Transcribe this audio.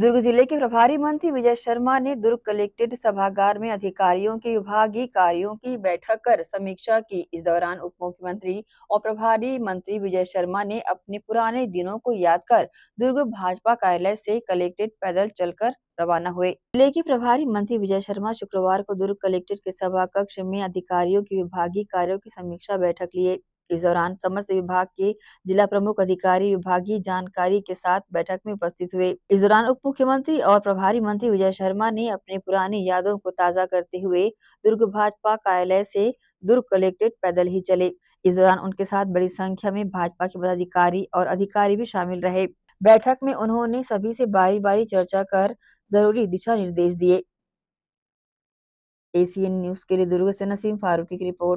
दुर्ग जिले के प्रभारी मंत्री विजय शर्मा ने दुर्ग कलेक्ट्रेट सभागार में अधिकारियों के विभागीय कार्यों की बैठक कर समीक्षा की इस दौरान उप मुख्यमंत्री और प्रभारी मंत्री विजय शर्मा ने अपने पुराने दिनों को याद कर दुर्ग भाजपा कार्यालय से कलेक्ट्रेट पैदल चलकर रवाना हुए जिले के प्रभारी मंत्री विजय शर्मा शुक्रवार को दुर्ग कलेक्ट्रेट के सभा कक्ष में अधिकारियों के विभागीय कार्यो की समीक्षा बैठक लिए इस दौरान समस्त विभाग के जिला प्रमुख अधिकारी विभागीय जानकारी के साथ बैठक में उपस्थित हुए इस दौरान उप मुख्यमंत्री और प्रभारी मंत्री विजय शर्मा ने अपने पुरानी यादों को ताजा करते हुए दुर्ग भाजपा कार्यालय से दुर्ग कलेक्ट्रेट पैदल ही चले इस दौरान उनके साथ बड़ी संख्या में भाजपा के पदाधिकारी और अधिकारी भी शामिल रहे बैठक में उन्होंने सभी से बारी बारी चर्चा कर जरूरी दिशा निर्देश दिए एसीएन न्यूज के लिए दुर्ग से नसीम फारूकी की रिपोर्ट